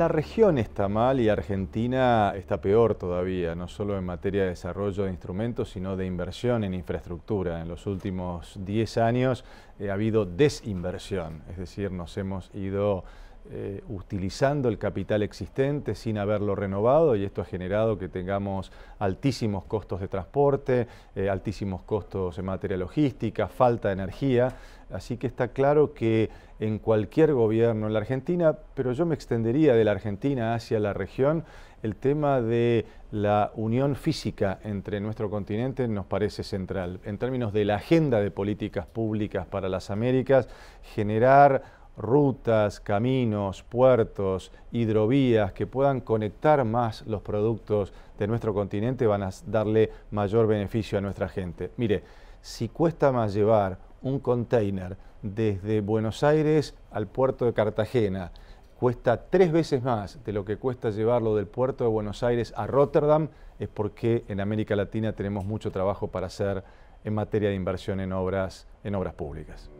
La región está mal y Argentina está peor todavía, no solo en materia de desarrollo de instrumentos, sino de inversión en infraestructura. En los últimos 10 años eh, ha habido desinversión, es decir, nos hemos ido eh, utilizando el capital existente sin haberlo renovado y esto ha generado que tengamos altísimos costos de transporte, eh, altísimos costos en materia logística, falta de energía. Así que está claro que en cualquier gobierno en la Argentina, pero yo me extendería de la Argentina hacia la región, el tema de la unión física entre nuestro continente nos parece central. En términos de la agenda de políticas públicas para las Américas, generar rutas, caminos, puertos, hidrovías que puedan conectar más los productos de nuestro continente van a darle mayor beneficio a nuestra gente. Mire, si cuesta más llevar un container desde Buenos Aires al puerto de Cartagena, cuesta tres veces más de lo que cuesta llevarlo del puerto de Buenos Aires a Rotterdam, es porque en América Latina tenemos mucho trabajo para hacer en materia de inversión en obras, en obras públicas.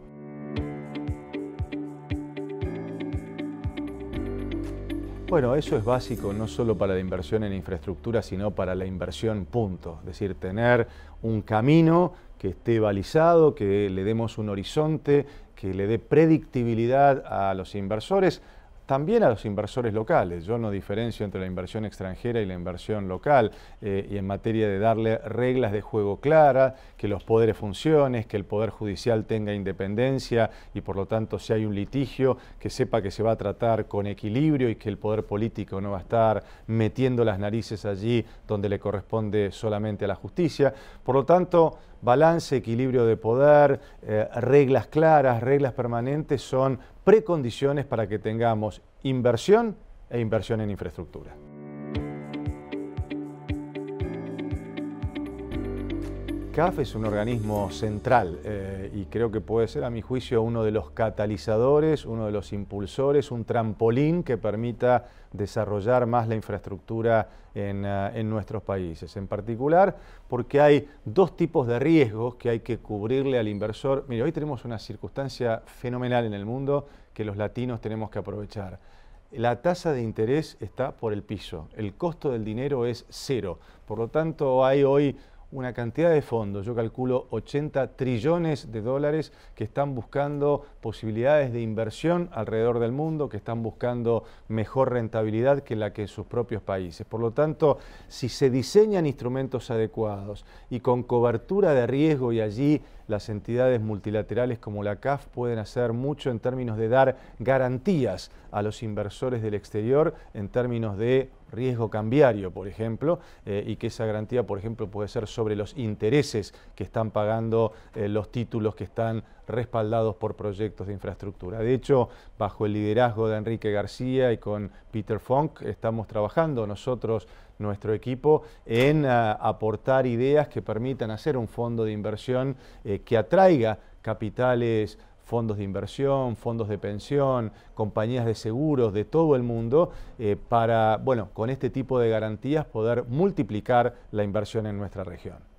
Bueno, eso es básico no solo para la inversión en infraestructura, sino para la inversión punto. Es decir, tener un camino que esté balizado, que le demos un horizonte, que le dé predictibilidad a los inversores también a los inversores locales. Yo no diferencio entre la inversión extranjera y la inversión local eh, y en materia de darle reglas de juego claras, que los poderes funcionen, que el Poder Judicial tenga independencia y por lo tanto si hay un litigio que sepa que se va a tratar con equilibrio y que el poder político no va a estar metiendo las narices allí donde le corresponde solamente a la justicia. Por lo tanto, balance, equilibrio de poder, eh, reglas claras, reglas permanentes son precondiciones para que tengamos inversión e inversión en infraestructura. CAF es un organismo central eh, y creo que puede ser, a mi juicio, uno de los catalizadores, uno de los impulsores, un trampolín que permita desarrollar más la infraestructura en, eh, en nuestros países. En particular, porque hay dos tipos de riesgos que hay que cubrirle al inversor. Mire, hoy tenemos una circunstancia fenomenal en el mundo que los latinos tenemos que aprovechar la tasa de interés está por el piso, el costo del dinero es cero. Por lo tanto, hay hoy una cantidad de fondos, yo calculo 80 trillones de dólares que están buscando posibilidades de inversión alrededor del mundo, que están buscando mejor rentabilidad que la que sus propios países. Por lo tanto, si se diseñan instrumentos adecuados y con cobertura de riesgo y allí las entidades multilaterales como la CAF pueden hacer mucho en términos de dar garantías a los inversores del exterior en términos de riesgo cambiario, por ejemplo, eh, y que esa garantía, por ejemplo, puede ser sobre los intereses que están pagando eh, los títulos que están respaldados por proyectos de infraestructura. De hecho, bajo el liderazgo de Enrique García y con Peter Funk, estamos trabajando nosotros nuestro equipo en ah, aportar ideas que permitan hacer un fondo de inversión eh, que atraiga capitales fondos de inversión, fondos de pensión, compañías de seguros de todo el mundo eh, para, bueno, con este tipo de garantías poder multiplicar la inversión en nuestra región.